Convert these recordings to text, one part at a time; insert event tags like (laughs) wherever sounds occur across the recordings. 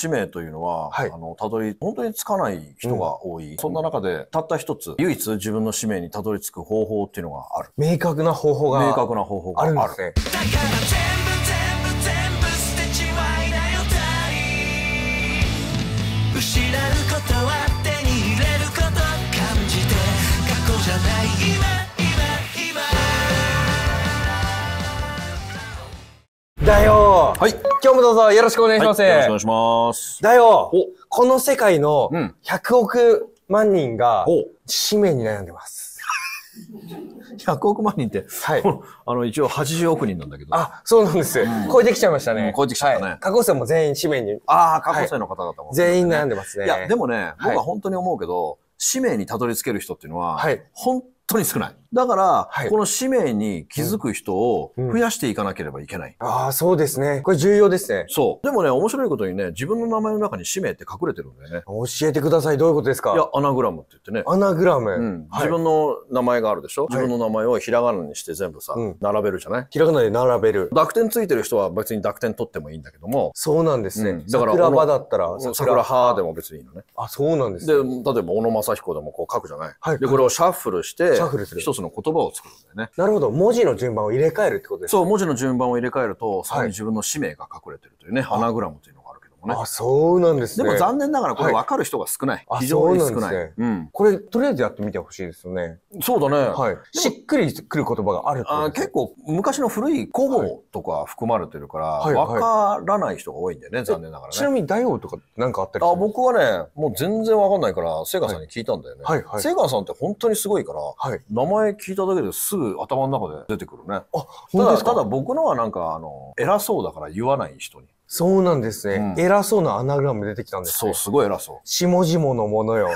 使命というのは、はい、あの、たどり、本当につかない人が多い。うん、そんな中で、たった一つ、唯一自分の使命にたどり着く方法っていうのがある。明確な方法が。明確な方法があるんですね。だから全部捨てちまいなよた失うことは手に入れること感じて過去じゃない今今今だよはい。今日もどうぞよろしくお願いします。はい、よろしくお願いします。だよ、この世界の100億万人が、使命に悩んでます。100 (laughs) 億万人って、はい、(laughs) あの一応80億人なんだけど。あ、そうなんです。うん、超えてきちゃいましたね。うん、超えてきちゃったね。はい、過去生も全員使命に。ああ、過去生の方々も、ねはい、全員悩んでますね。いや、でもね、僕は本当に思うけど、使命にたどり着ける人っていうのは、本当に少ない。だから、はい、この使命に気づく人を増やしていかなければいけない。うんうん、ああ、そうですね。これ重要ですね。そう。でもね、面白いことにね、自分の名前の中に使命って隠れてるんだよね。教えてください。どういうことですかいや、アナグラムって言ってね。アナグラム、うん自分の名前があるでしょ、はい、自分の名前をひらがなにして全部さ、並べるじゃないひらがなで並べる。濁点ついてる人は別に濁点取ってもいいんだけども。そうなんですね。だから、桜場だったら桜、桜派でも別にいいのね。あ、そうなんです、ね、で、例えば小野正彦でもこう書くじゃない、はい、で、これをシャッフルして、シャッフルする。つの言葉を作るんだよね。なるほど。文字の順番を入れ替えるってことですね。そう、文字の順番を入れ替えると、さらに自分の使命が隠れてるというね、アナグラムというのもね。あ、そうなんですね。でも残念ながらこれ分かる人が少ない。はい、非常に少ない。ねうん、これとりあえずやってみてほしいですよね。そうだね。はい、しっくりくる言葉があるあ結構昔の古い古語とか含まれてるから、はい、分からない人が多いんだよね、残念ながらね。ちなみに大王とか何かあったりあ僕はね、もう全然分かんないから、セガさんに聞いたんだよね。はいはい、セガさんって本当にすごいから、はい、名前聞いただけですぐ頭の中で出てくるね。あ、ただ、ただ僕のはなんか、あの、偉そうだから言わない人に。そうなんですね、うん、偉そうなアナグラム出てきたんです、ね、そう、すごい偉そう。下ものものよ。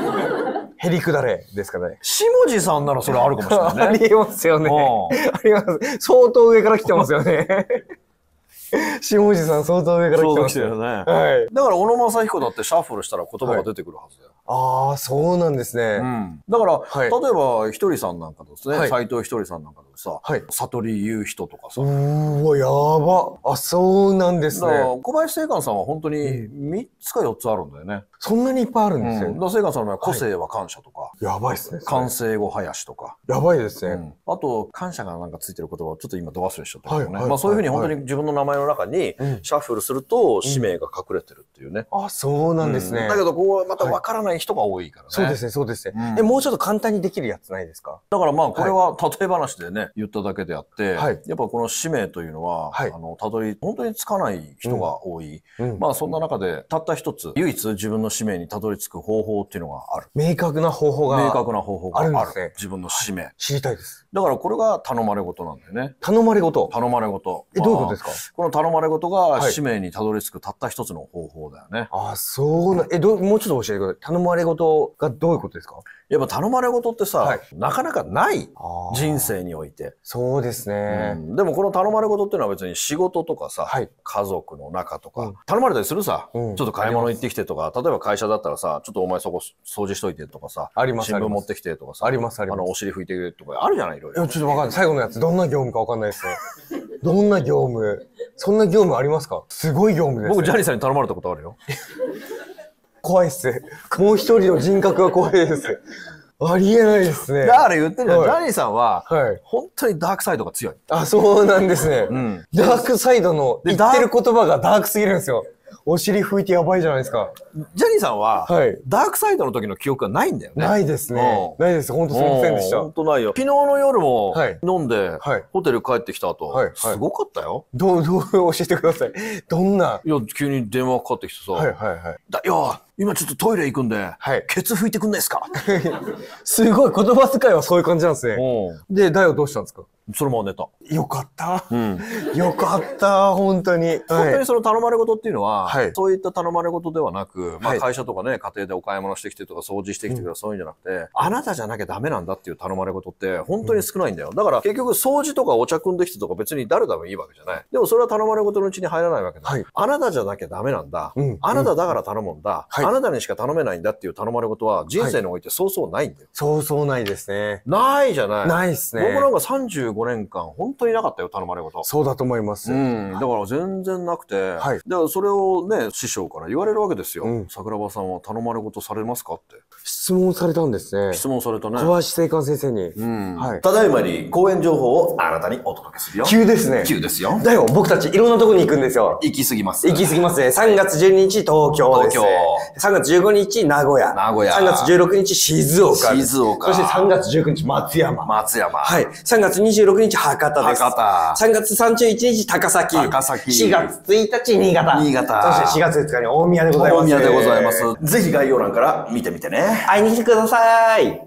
(laughs) へりくだれですかね。下地さんならそれあるかもしれない、ね、(laughs) ありえますよね。(laughs) あります。相当上から来てますよね。(laughs) 下地さん相当上から来てますよね。はい。だから小野正彦だってシャッフルしたら言葉が出てくるはずだよ。はい、ああ、そうなんですね。うん、だから、はい、例えばひとりさんなんかですね、斎、はい、藤ひとりさんなんかでさ、はい、悟り言う人とかさ。うわ、やば。あ、そうなんですね。小林正観さんは本当に3つか4つあるんだよね。そんなにいっぱいあるんですよ。うん、だかさんの個性は感謝とか。はい、やばいっすね。完成語林とか。やばいですね、うん。あと、感謝がなんかついてる言葉をちょっと今ど忘れしちゃったけどね。はいはい、まあそういうふうに本当に自分の名前の中にシャッフルすると使命が隠れてるっていうね。あ、そうなんですね。だけど、ここはまたわからない人が多いからね。そうですね、そうですね。え、もうちょっと簡単にできるやつないですかだからまあこれは例え話でね、言っただけであって、やっぱこの使命というのは、あの、たどり、本当につかない人が多い。まあそんな中で、たった一つ、唯一自分の使命にたどり着く方法っていうのがある。明確な方法が。明確な方法があるんですね。自分の使命。知りたいです。だからこれが頼まれ事なんだよね。頼まれ事頼まれ事。え、どういうことですかこの頼まれ事が使命にたどり着くたった一つの方法だよね。あ、そうな、え、どう、もうちょっと教えてください。頼まれ事がどういうことですかやっぱ頼まれ事ってさ、はい、なかなかない人生において。そうですね、うん、でもこの頼まれ事っていうのは別に仕事とかさ、はい、家族の中とか、うん、頼まれたりするさ、うん、ちょっと買い物行ってきてとか、例えば会社だったらさ、ちょっとお前そこ掃除しといてとかさ、あり新聞持ってきてとかさ、ありますあります。あの、お尻拭いてくれとか、あるじゃないいろいちょっとわかんない。最後のやつ、どんな業務かわかんないですね。(laughs) どんな業務そんな業務ありますかすごい業務です、ね、僕、ジャニーさんに頼まれたことあるよ。(laughs) 怖いっす。もう一人の人格が怖いです。ありえないですね。だから言ってるじゃん、はい、ジャニーさんは、はい、本当にダークサイドが強い。あ、そうなんですね。うん、ダークサイドの言ってる言葉がダークすぎるんですよ。お尻拭いてやばいじゃないですか。ジャニーさんは、はい、ダークサイドの時の記憶がないんだよね。ないですね。ないです。本当すみませんでした。本当ないよ。昨日の夜も飲んで、はい、ホテル帰ってきた後、はい、すごかったよ。どう、どう教えてください。どんな。いや、急に電話かかってきてさ、はいはいはい。だよ今ちょっとトイレ行くんで、はい、ケツ拭いてくんないですか (laughs) すごい言葉遣いはそういう感じなんですね。で、だよどうしたんですかそれもネた。よかった。うん、よかった、本当に。本当にその頼まれ事っていうのは、はい、そういった頼まれ事ではなく、まあ会社とかね、家庭でお買い物してきてとか掃除してきてとかそういうんじゃなくて、うん、あなたじゃなきゃダメなんだっていう頼まれ事って本当に少ないんだよ。だから結局掃除とかお茶汲んできてとか別に誰でもいいわけじゃない。でもそれは頼まれ事のうちに入らないわけだ。はい、あなたじゃなきゃダメなんだ。うん、あなただから頼むんだ、あなたにしか頼めないんだっていう頼まれ事は人生においてそうそうないんだよ。そうそうないですね。ないじゃない。ないですね。僕なんか35 5年間、本当になかったよ、頼まれ事。そうだと思います。うん。だから全然なくて、はい。だからそれをね、師匠から言われるわけですよ。うん、桜庭さんは頼まれ事されますかって。質問されたんですね。質問されたね。小橋聖官先生に。うん。はい。ただいまに講演情報をあなたにお届けするよ。急ですね。急ですよ。だよ、僕たちいろんなとこに行くんですよ。行き過ぎます。行き過ぎますね。3月12日東京です、東京。3月15日名古屋。名古屋。3月16日静岡。静岡。そして3月19日松山。松山。はい。3月26 26日博多です。博多。3月31日高崎。高崎。4月1日新潟。新潟。そして4月5日に大宮でございます。大宮でございます。ぜひ概要欄から見てみてね。会いに来てください。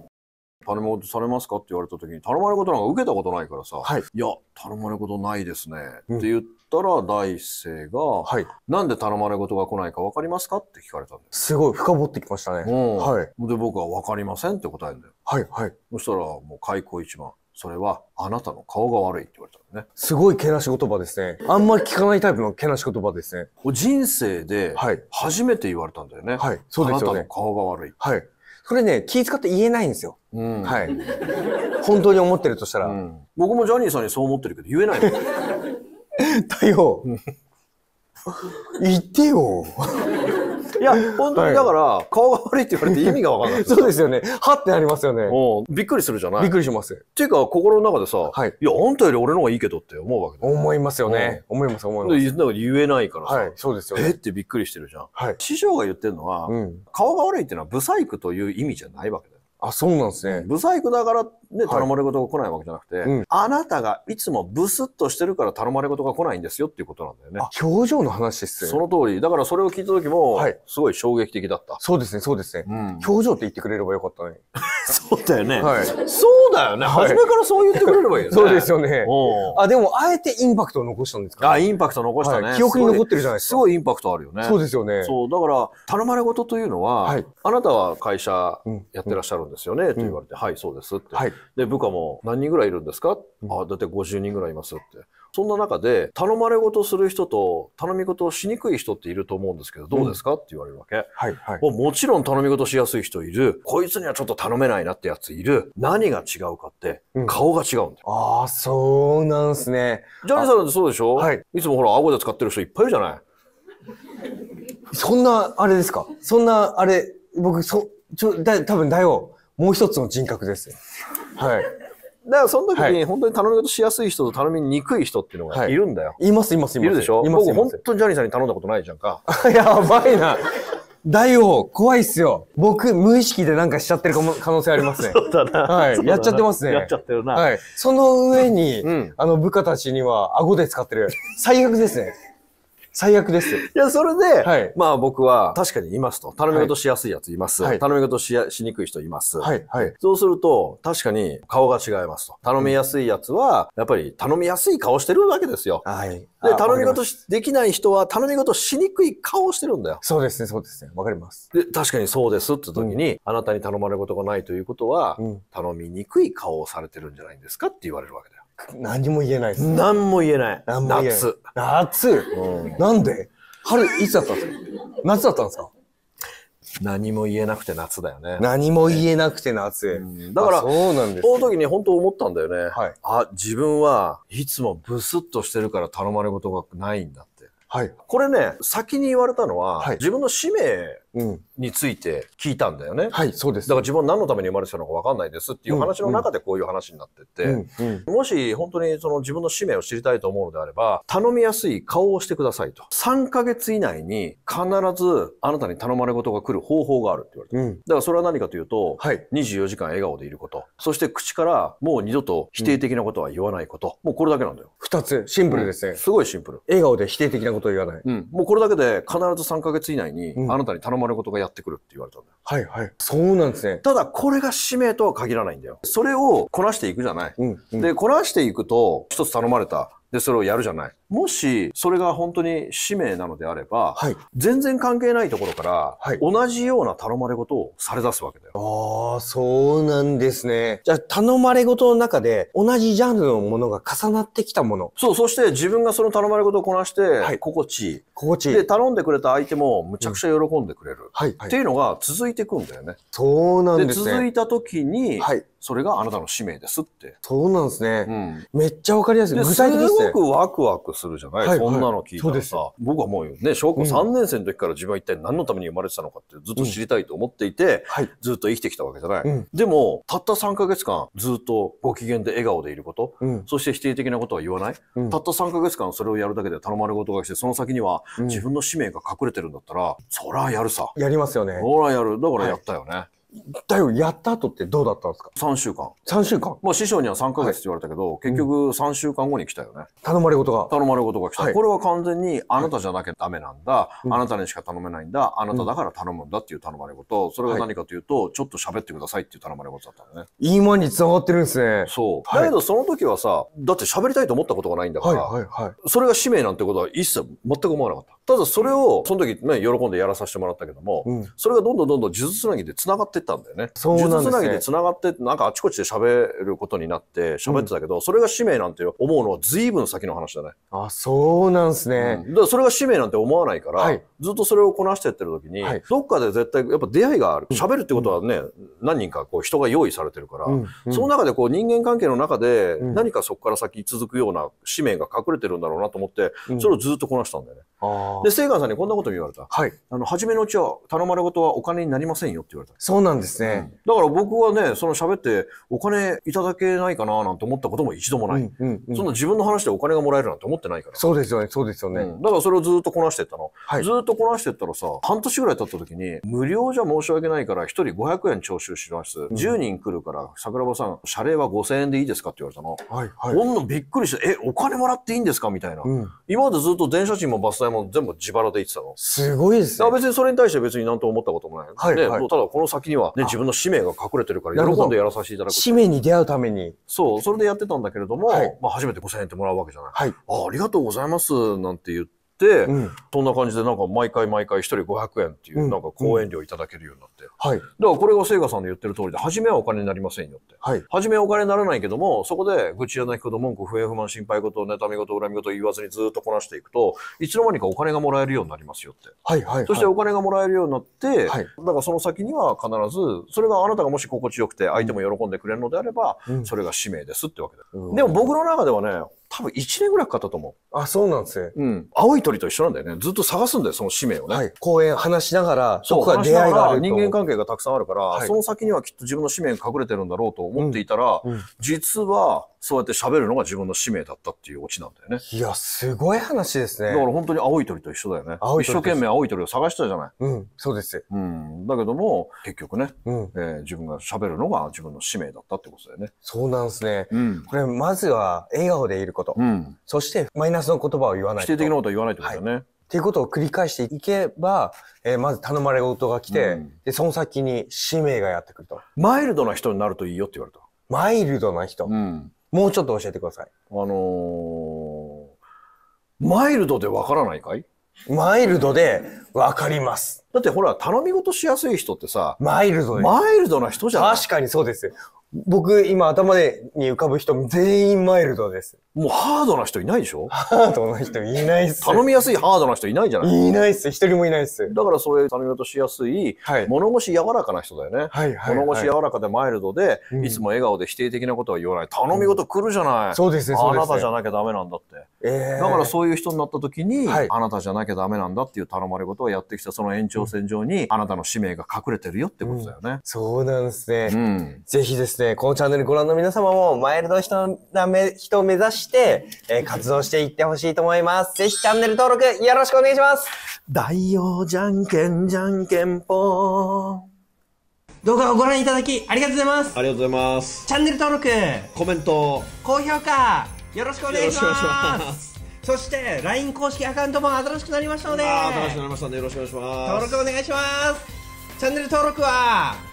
頼み事されますかって言われた時に頼まれることなんか受けたことないからさ、はい、いや頼まれることないですね、うん、って言ったら第一声が、はい、なんで頼まれることが来ないか分かりますかって聞かれたんですすごい深掘ってきましたね、はい、で僕は分かりませんって答えるんだよはいはいそしたらもう開口一番それは、あなたの顔が悪いって言われたのね。すごいけなし言葉ですね。あんまり聞かないタイプのけなし言葉ですね。人生で、初めて言われたんだよね。はい。そうですよね。あなたの顔が悪い。はい。それね、気遣って言えないんですよ。うん、はい。本当に思ってるとしたら、うん、僕もジャニーさんにそう思ってるけど、言えないの。陽。(laughs) (laughs) 言ってよ。いや、本当にだから、顔が悪いって言われて意味がわかんない。(laughs) そうですよね。はってなりますよね。うびっくりするじゃないびっくりします。っていうか、心の中でさ、はい、いや、あんたより俺の方がいいけどって思うわけ思いますよね。思います、思います。か言えないからさ、はい、そうですよね。えってびっくりしてるじゃん。はい、師匠が言ってるのは、うん、顔が悪いっていうのは、不細工という意味じゃないわけだよ。あ、そうなんですね。不細工だからで頼まれ事が来ないわけじゃなくて、はいうん、あなたがいつもブスッとしてるから頼まれ事が来ないんですよっていうことなんだよね。表情の話っすよね。その通り。だからそれを聞いた時も、はい、すごい衝撃的だった。そうですね、そうですね。うん、表情って言ってくれればよかったね。(laughs) そうだよね。はい、そうだよね。初めからそう言ってくれればいいよね。そうですよね。あ、でも、あえてインパクトを残したんですか、ね、あ、インパクト残したね、はい、記憶に残ってるじゃないですか。すごいインパクトあるよね。そうですよね。そう。だから、頼まれ事というのは、はい、あなたは会社やってらっしゃるんですよね、うん、と言われて、うん、はい、そうですって。はい。で、部下も何人ぐらいいるんですか、うん、あ、だって50人ぐらいいますって。そんな中で、頼まれ事する人と頼み事をしにくい人っていると思うんですけど、どうですか、うん、って言われるわけ。はい、はい。もちろん頼み事しやすい人いる。こいつにはちょっと頼めないなってやついる。何が違うかって、顔が違うんだよ。うん、ああ、そうなんすね。ジャニーさんだってそうでしょはい。いつもほら、顎で使ってる人いっぱいいるじゃないそんな、あれですかそんな、あれ、僕、そ、ちょ、だ、多分大王、もう一つの人格です。はい。だからその時に本当に頼み事しやすい人と頼みにくい人っていうのがいるんだよ。い、ます、います、います。いるでしょいます僕本当にジャニーさんに頼んだことないじゃんか。やばいな。大王、怖いっすよ。僕、無意識でなんかしちゃってるかも可能性ありますね。(laughs) そうだな。はい。やっちゃってますね。やっちゃってるな。はい。その上に、あの、部下たちには顎で使ってる。最悪ですね。最悪です。いや、それで、はい、まあ僕は確かにいますと。頼み事しやすいやついます。はい、頼み事しやしにくい人います。はい、はい、そうすると、確かに顔が違いますと。頼みやすいやつは、やっぱり頼みやすい顔してるわけですよ。はい。で、頼み事できない人は頼み事しにくい顔してるんだよ。そうですね、そうですね。わかります。で、確かにそうですって時に、うん、あなたに頼まれることがないということは、うん、頼みにくい顔をされてるんじゃないんですかって言われるわけだよ。何も言えないです。何も言えない。何も言えない。夏。夏、うん、なんで春、いつだったんですか夏だったんですか何も言えなくて夏だよね。何も言えなくて夏。ねだから、そうなんです、その時に本当思ったんだよね。はい、あ、自分はいつもブスッとしてるから頼まれ事がないんだって。はい、これね、先に言われたのは、はい、自分の使命について聞いたんだよね。うん、はい、そうです。だから自分は何のために生まれてたのか分かんないですっていう話の中でこういう話になってて、うんうん、もし本当にその自分の使命を知りたいと思うのであれば、頼みやすい顔をしてくださいと。3ヶ月以内に必ずあなたに頼まれ事が来る方法があるって言われて、うん、だからそれは何かというと、はい、24時間笑顔でいること。そして口からもう二度と否定的なことは言わないこと。もうこれだけなんだよ。2つ。シンプルですね。すごいシンプル。笑顔で否定的なことを言わない。もうこれだけで必ず3ヶ月以内にあなたに頼まれ丸ごとがやってくるって言われたんだよ。はいはい。そうなんですね。ただ、これが使命とは限らないんだよ。それをこなしていくじゃない。うん、うん、で、こなしていくと、一つ頼まれたで、それをやるじゃない。もし、それが本当に使命なのであれば、はい、全然関係ないところから、はい、同じような頼まれ事をされ出すわけだよ。ああ、そうなんですね。じゃあ、頼まれ事の中で、同じジャンルのものが重なってきたもの。そう、そして自分がその頼まれ事をこなして、はい、心地いい。心地いい。で、頼んでくれた相手も、むちゃくちゃ喜んでくれる。うん、はい。っていうのが続いていくんだよね。そうなんですね。で、続いた時に、はい、それがあなたの使命ですって。そうなんですね。うん、めっちゃわかりやすい。具体的です、ね、すごくワクワクするじゃない、はい、そんなの聞いたらさ、はい、僕はもうね、小学校3年生の時から自分は一体何のために生まれてたのかってずっと知りたいと思っていて、うん、ずっと生きてきたわけじゃない。うん、でも、たった3ヶ月間ずっとご機嫌で笑顔でいること、そして否定的なことは言わない、たった3ヶ月間それをやるだけで頼まれ事が来て、その先には自分の使命が隠れてるんだったら、そらやるさ。やりますよね。そらやる。だからやったよね。はいだよ、やった後ってどうだったんですか ?3 週間。3週間まあ師匠には3ヶ月って言われたけど、はい、結局3週間後に来たよね。頼まれ事が。頼まれ事が来た。はい、これは完全にあなたじゃなきゃダメなんだ、はい、あなたにしか頼めないんだ、あなただから頼むんだっていう頼まれ事、それが何かというと、ちょっと喋ってくださいっていう頼まれ事だったよね。いいもんに繋がってるんですね。そう。だけどその時はさ、だって喋りたいと思ったことがないんだから、はいはいはい、それが使命なんてことは一切全く思わなかった。ただそれをその時ね喜んでやらさせてもらったけども、うん、それがどんどんどんどん呪術つなぎでつながっていったんだよね。そうなんです、ね、術つなぎでつながってなんかあちこちで喋ることになって喋ってたけど、うん、それが使命なんて思うのは随分先の話だね。あそうなんですね、うん、だからそれが使命なんて思わないから、はい、ずっとそれをこなしてってる時に、はい、どっかで絶対やっぱ出会いがある喋るってことはね、何人かこう人が用意されてるから、その中でこう人間関係の中で何かそこから先続くような使命が隠れてるんだろうなと思って、それをずっとこなしたんだよね。で、セーガンさんにこんなこと言われた。はい。あの、初めのうちは頼まれ事はお金になりませんよって言われた。そうなんですね。うん、だから僕はね、その喋ってお金いただけないかななんて思ったことも一度もない。うん、うん、そんな自分の話でお金がもらえるなんて思ってないから。そうですよね、そうですよね。うん、だからそれをずっとこなしてったの。はい、ずっとこなしてったらさ、半年ぐらい経った時に、無料じゃ申し訳ないから1人500円徴収します。うん、10人来るから、桜庭さん、謝礼は5000円でいいですかって言われたの。はい、はい。ほんのびっくりして、え、お金もらっていいんですかみたいな。今までずっと電車賃もバス代もも全部自腹で言ってたの。すごいですね。別にそれに対して別になんと思ったこともない。はい、はい、ただこの先にはね、自分の使命が隠れてるから喜んでやらさせていただく。使命に出会うために。そう、それでやってたんだけれども、はい、まあ初めて5000円ってもらうわけじゃない。はい。あありがとうございます、なんて言って、、うん、そんな感じでなんか毎回毎回1人500円っていうなんか講演料いただけるようになって、はい、だからこれが聖華さんの言ってる通りで初めはお金になりませんよって、はい、初めはお金にならないけどもそこで愚痴や泣き言文句不平不満心配事妬み事恨み事言わずにずっとこなしていくといつの間にかお金がもらえるようになりますよって、はいはいはい、そしてお金がもらえるようになって、はい、だからその先には必ずそれがあなたがもし心地よくて相手も喜んでくれるのであれば、うん、それが使命ですってわけで、うん、でも僕の中ではね多分1年ぐらいかかったと思う。あ、そうなんですね。うん。青い鳥と一緒なんだよね。ずっと探すんだよ、その使命をね。はい。公演話しながら、そこから出会いがある。人間関係がたくさんあるから、はい、その先にはきっと自分の使命が隠れてるんだろうと思っていたら、うんうん、実は、そうやって喋るのが自分の使命だったっていうオチなんだよね。いや、すごい話ですね。だから本当に青い鳥と一緒だよね。一生懸命青い鳥を探したじゃない。うん、そうです。うん。だけども、結局ね、うん、えー、自分が喋るのが自分の使命だったってことだよね。そうなんですね。うん、これ、まずは笑顔でいること。うん。そして、マイナスの言葉を言わない。否定的なことを言わないってことだよね。はいっていうことを繰り返していけば、えー、まず頼まれ事が来て、うん、で、その先に使命がやってくると。マイルドな人になるといいよって言われた。マイルドな人。うんもうちょっと教えてください。あのー、マイルドでわからないかいマイルドでわかります。だってほら、頼み事しやすい人ってさ、マイルドマイルドな人じゃない確かにそうです。僕、今頭でに浮かぶ人全員マイルドです。もうハードな人いないでしょハードな人いないっす。頼みやすいハードな人いないじゃないいないっす。一人もいないっす。だからそういう頼み事しやすい、はい。物腰柔らかな人だよね。はいはい。物腰柔らかでマイルドで、うんいつも笑顔で否定的なことは言わない。頼み事来るじゃない。そうですね、そうあですね。なたじゃなきゃダメなんだって。えーだからそういう人になった時に、はいあなたじゃなきゃダメなんだっていう頼まれ事をやってきたその延長線上に、あなたの使命が隠れてるよってことだよね。そうなんですね。うん。ぜひですえー、このチャンネルご覧の皆様もマイルド人だめ人を目指して、えー、活動していってほしいと思います。ぜひチャンネル登録よろしくお願いします。大王じゃんけんじゃんけんぽん。動画をご覧いただきありがとうございます。ありがとうございます。チャンネル登録、コメント、高評価、よろしくお願いします。そして LINE 公式アカウントも新しくなりましたので新しくなりましたのでよろしくお願いします登録お願いしますチャンネル登録は